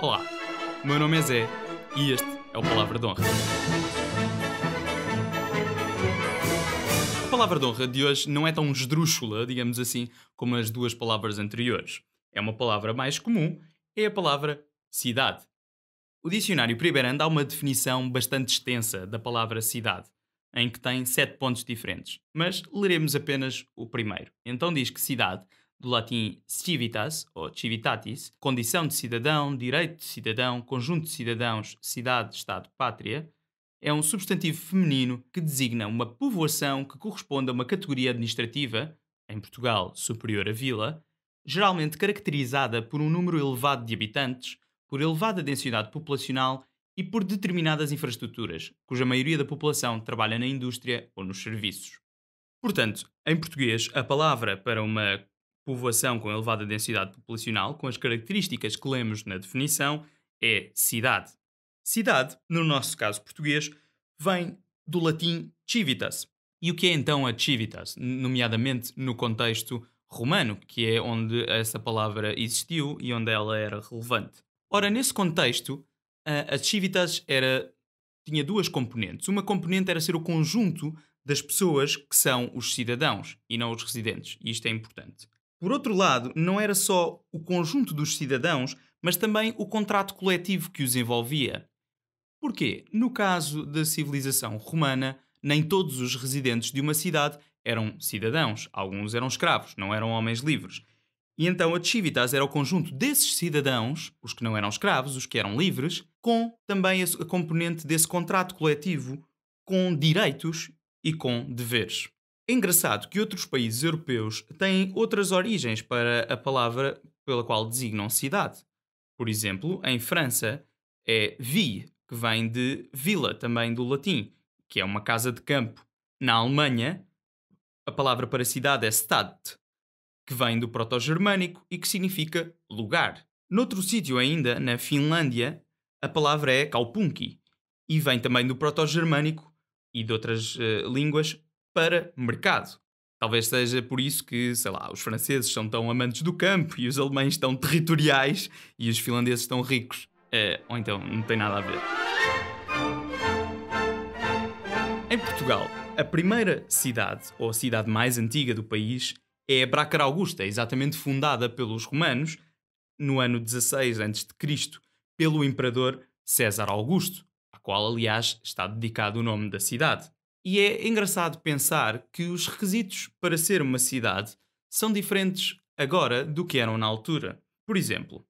Olá, meu nome é Zé e este é o Palavra de Honra. A palavra de honra de hoje não é tão esdrúxula, digamos assim, como as duas palavras anteriores. É uma palavra mais comum, é a palavra cidade. O dicionário Priberan dá uma definição bastante extensa da palavra cidade, em que tem sete pontos diferentes, mas leremos apenas o primeiro. Então diz que cidade do latim civitas, ou civitatis, condição de cidadão, direito de cidadão, conjunto de cidadãos, cidade, Estado, pátria, é um substantivo feminino que designa uma povoação que corresponde a uma categoria administrativa, em Portugal superior a vila, geralmente caracterizada por um número elevado de habitantes, por elevada densidade populacional e por determinadas infraestruturas, cuja maioria da população trabalha na indústria ou nos serviços. Portanto, em português, a palavra para uma Povoação com elevada densidade populacional, com as características que lemos na definição, é cidade. Cidade, no nosso caso português, vem do latim civitas. E o que é então a civitas, nomeadamente no contexto romano, que é onde essa palavra existiu e onde ela era relevante? Ora, nesse contexto, a civitas era tinha duas componentes. Uma componente era ser o conjunto das pessoas que são os cidadãos e não os residentes, e isto é importante. Por outro lado, não era só o conjunto dos cidadãos, mas também o contrato coletivo que os envolvia. Porquê? No caso da civilização romana, nem todos os residentes de uma cidade eram cidadãos, alguns eram escravos, não eram homens livres. E então a civitas era o conjunto desses cidadãos, os que não eram escravos, os que eram livres, com também a componente desse contrato coletivo com direitos e com deveres. É engraçado que outros países europeus têm outras origens para a palavra pela qual designam cidade. Por exemplo, em França é ville, que vem de vila, também do latim, que é uma casa de campo. Na Alemanha, a palavra para cidade é Stadt, que vem do proto-germânico e que significa lugar. Noutro sítio ainda, na Finlândia, a palavra é Kaupunki e vem também do proto-germânico e de outras uh, línguas para mercado. Talvez seja por isso que, sei lá, os franceses são tão amantes do campo e os alemães tão territoriais e os finlandeses tão ricos. É, ou então, não tem nada a ver. Em Portugal, a primeira cidade, ou a cidade mais antiga do país, é Bracara Augusta, exatamente fundada pelos romanos no ano 16 a.C., pelo imperador César Augusto, a qual, aliás, está dedicado o nome da cidade. E é engraçado pensar que os requisitos para ser uma cidade são diferentes agora do que eram na altura. Por exemplo,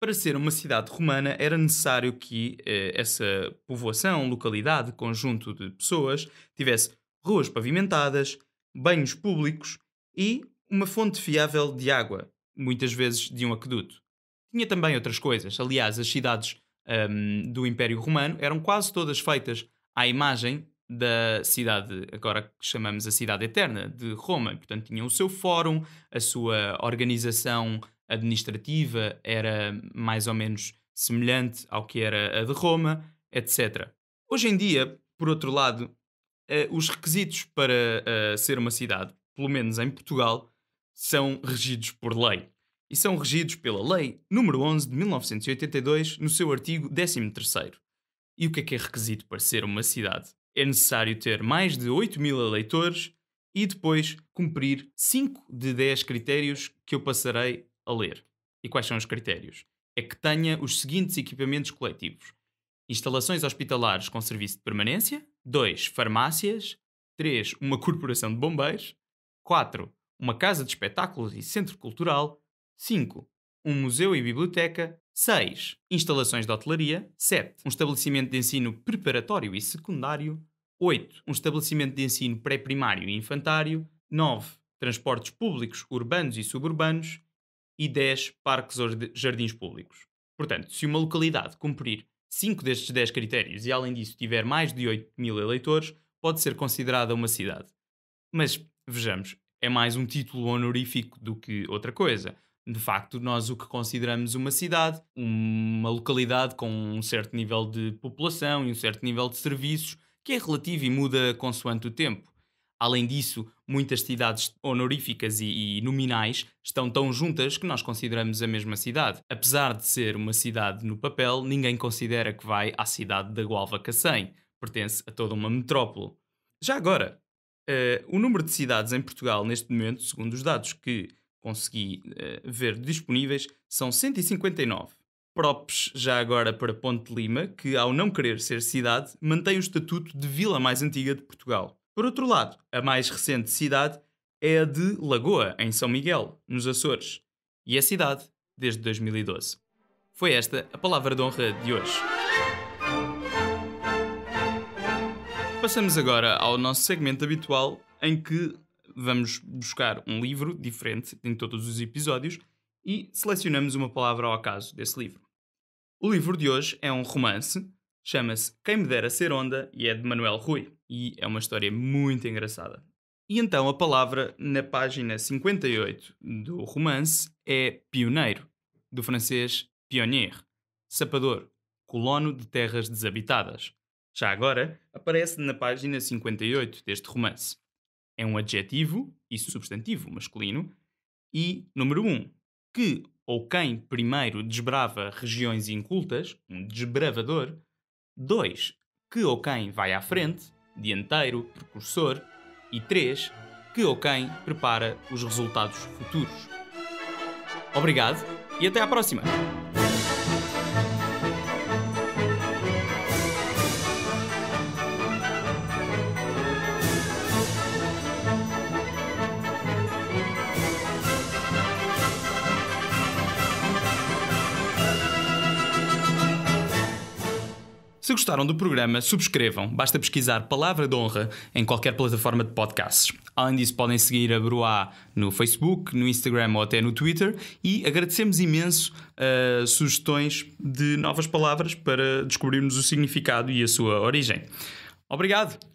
para ser uma cidade romana era necessário que eh, essa povoação, localidade, conjunto de pessoas tivesse ruas pavimentadas, banhos públicos e uma fonte fiável de água, muitas vezes de um aqueduto. Tinha também outras coisas. Aliás, as cidades um, do Império Romano eram quase todas feitas à imagem da cidade, agora que chamamos a Cidade Eterna, de Roma. portanto, tinham o seu fórum, a sua organização administrativa era mais ou menos semelhante ao que era a de Roma, etc. Hoje em dia, por outro lado, eh, os requisitos para eh, ser uma cidade, pelo menos em Portugal, são regidos por lei. E são regidos pela Lei número 11 de 1982, no seu artigo 13. E o que é que é requisito para ser uma cidade? é necessário ter mais de 8 mil eleitores e depois cumprir 5 de 10 critérios que eu passarei a ler. E quais são os critérios? É que tenha os seguintes equipamentos coletivos: instalações hospitalares com serviço de permanência, 2. farmácias, 3. uma corporação de bombeiros, 4. uma casa de espetáculos e centro cultural, 5. um museu e biblioteca, 6. instalações de hotelaria, 7. um estabelecimento de ensino preparatório e secundário, 8. Um estabelecimento de ensino pré-primário e infantário. 9. Transportes públicos urbanos e suburbanos. E 10. Parques ou jardins públicos. Portanto, se uma localidade cumprir 5 destes 10 critérios e, além disso, tiver mais de 8 mil eleitores, pode ser considerada uma cidade. Mas, vejamos, é mais um título honorífico do que outra coisa. De facto, nós o que consideramos uma cidade, uma localidade com um certo nível de população e um certo nível de serviços, que é relativo e muda consoante o tempo. Além disso, muitas cidades honoríficas e, e, nominais estão tão juntas que nós consideramos a mesma cidade. Apesar de ser uma cidade no papel, ninguém considera que vai à cidade da Gualva Cacém, pertence a toda uma metrópole. Já agora, uh, o número de cidades em Portugal neste momento, segundo os dados que consegui uh, ver disponíveis, são 159. Props já agora para Ponte Lima, que, ao não querer ser cidade, mantém o estatuto de vila mais antiga de Portugal. Por outro lado, a mais recente cidade é a de Lagoa, em São Miguel, nos Açores, e é cidade desde 2012. Foi esta a palavra de honra de hoje. Passamos agora ao nosso segmento habitual, em que vamos buscar um livro diferente em todos os episódios e selecionamos uma palavra ao acaso desse livro. O livro de hoje é um romance, chama-se Quem Me Dera Ser Onda e é de Manuel Rui. E é uma história muito engraçada. E então a palavra na página 58 do romance é pioneiro, do francês pionnier, sapador, colono de terras desabitadas. Já agora, aparece na página 58 deste romance. É um adjetivo e substantivo masculino e, número 1, um, que ou quem primeiro desbrava regiões incultas, um desbravador. 2. Que ou quem vai à frente, dianteiro, precursor. E 3. Que ou quem prepara os resultados futuros. Obrigado e até à próxima! gostaram do programa, subscrevam. Basta pesquisar Palavra de Honra em qualquer plataforma de podcasts. Além disso, podem seguir a Bruá no Facebook, no Instagram ou até no Twitter. E agradecemos imenso uh, sugestões de novas palavras para descobrirmos o significado e a sua origem. Obrigado!